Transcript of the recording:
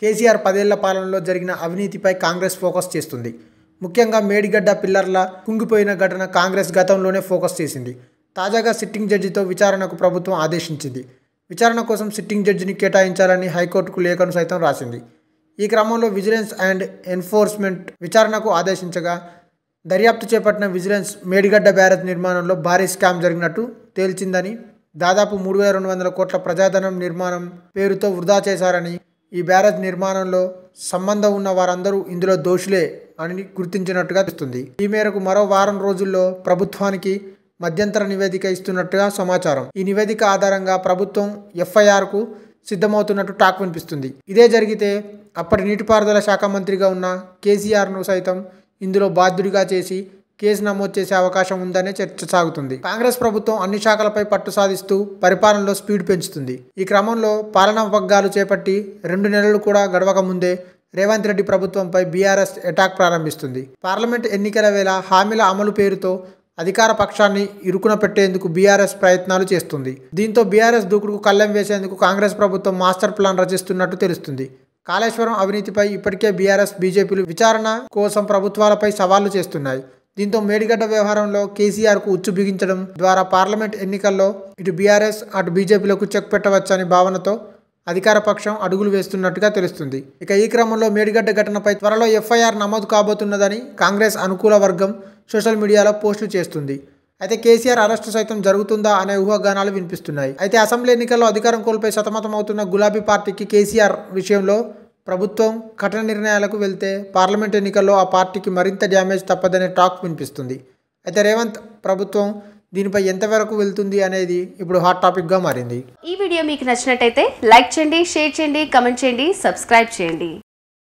కేసీఆర్ పదేళ్ల పాలనలో జరిగిన అవినీతిపై కాంగ్రెస్ ఫోకస్ చేస్తుంది ముఖ్యంగా మేడిగడ్డ పిల్లర్ల కుంగిపోయిన ఘటన కాంగ్రెస్ గతంలోనే ఫోకస్ చేసింది తాజాగా సిట్టింగ్ జడ్జితో విచారణకు ప్రభుత్వం ఆదేశించింది విచారణ కోసం సిట్టింగ్ జడ్జిని కేటాయించాలని హైకోర్టుకు లేఖను సైతం రాసింది ఈ క్రమంలో విజిలెన్స్ అండ్ ఎన్ఫోర్స్మెంట్ విచారణకు ఆదేశించగా దర్యాప్తు చేపట్టిన విజిలెన్స్ మేడిగడ్డ బ్యారేజ్ నిర్మాణంలో భారీ స్కామ్ జరిగినట్టు తేల్చిందని దాదాపు మూడు వేల రెండు వందల కోట్ల ప్రజాధనం నిర్మాణం పేరుతో వృధా చేశారని ఈ బ్యారేజ్ నిర్మాణంలో సంబంధం ఉన్న వారందరూ ఇందులో దోషులే అని గుర్తించినట్టుగా తెలుస్తుంది ఈ మేరకు మరో వారం రోజుల్లో ప్రభుత్వానికి మధ్యంతర నివేదిక ఇస్తున్నట్టుగా సమాచారం ఈ నివేదిక ఆధారంగా ప్రభుత్వం ఎఫ్ఐఆర్కు సిద్ధమవుతున్నట్టు టాక్ వినిపిస్తుంది ఇదే జరిగితే అప్పటి నీటిపారుదల శాఖ మంత్రిగా ఉన్న కేసీఆర్ను సైతం ఇందులో బాధ్యుడిగా చేసి కేసు నమోదు చేసే అవకాశం ఉందనే చర్చ సాగుతుంది కాంగ్రెస్ ప్రభుత్వం అన్ని శాఖలపై పట్టు సాధిస్తూ పరిపాలనలో స్పీడ్ పెంచుతుంది ఈ క్రమంలో పాలనా వగ్గాలు చేపట్టి రెండు నెలలు కూడా గడవక ముందే రేవంత్ రెడ్డి ప్రభుత్వంపై బీఆర్ఎస్ అటాక్ ప్రారంభిస్తుంది పార్లమెంట్ ఎన్నికల వేళ హామీల అమలు పేరుతో అధికార పక్షాన్ని ఇరుకున పెట్టేందుకు బీఆర్ఎస్ ప్రయత్నాలు చేస్తుంది దీంతో బీఆర్ఎస్ దూకుడుకు కళ్ళెం వేసేందుకు కాంగ్రెస్ ప్రభుత్వం మాస్టర్ ప్లాన్ రచిస్తున్నట్టు తెలుస్తుంది కాళేశ్వరం అవినీతిపై ఇప్పటికే బీఆర్ఎస్ బీజేపీలు విచారణ కోసం ప్రభుత్వాలపై సవాళ్లు చేస్తున్నాయి దీంతో మేడిగడ్డ వ్యవహారంలో కేసీఆర్కు ఉచ్చు బిగించడం ద్వారా పార్లమెంట్ ఎన్నికల్లో ఇటు బీఆర్ఎస్ అటు బీజేపీలకు చెక్ పెట్టవచ్చని భావనతో అధికార పక్షం అడుగులు వేస్తున్నట్టుగా తెలుస్తుంది ఇక ఈ క్రమంలో మేడిగడ్డ ఘటనపై త్వరలో ఎఫ్ఐఆర్ నమోదు కాబోతున్నదని కాంగ్రెస్ అనుకూల వర్గం సోషల్ మీడియాలో పోస్టులు చేస్తుంది అయితే కేసీఆర్ అరెస్టు సైతం జరుగుతుందా అనే ఊహాగానాలు వినిపిస్తున్నాయి అయితే అసెంబ్లీ ఎన్నికల్లో అధికారం కోల్పోయి సతమతమవుతున్న గులాబీ పార్టీకి కేసీఆర్ విషయంలో ప్రభుత్వం కఠిన నిర్ణయాలకు వెళ్తే పార్లమెంట్ ఎన్నికల్లో ఆ పార్టీకి మరింత డ్యామేజ్ తప్పదనే టాక్ వినిపిస్తుంది అయితే రేవంత్ ప్రభుత్వం దీనిపై ఎంతవరకు వెళ్తుంది అనేది ఇప్పుడు హాట్ టాపిక్గా మారింది ఈ వీడియో మీకు నచ్చినట్టయితే లైక్ చేయండి షేర్ చేయండి కమెంట్ చేయండి సబ్స్క్రైబ్ చేయండి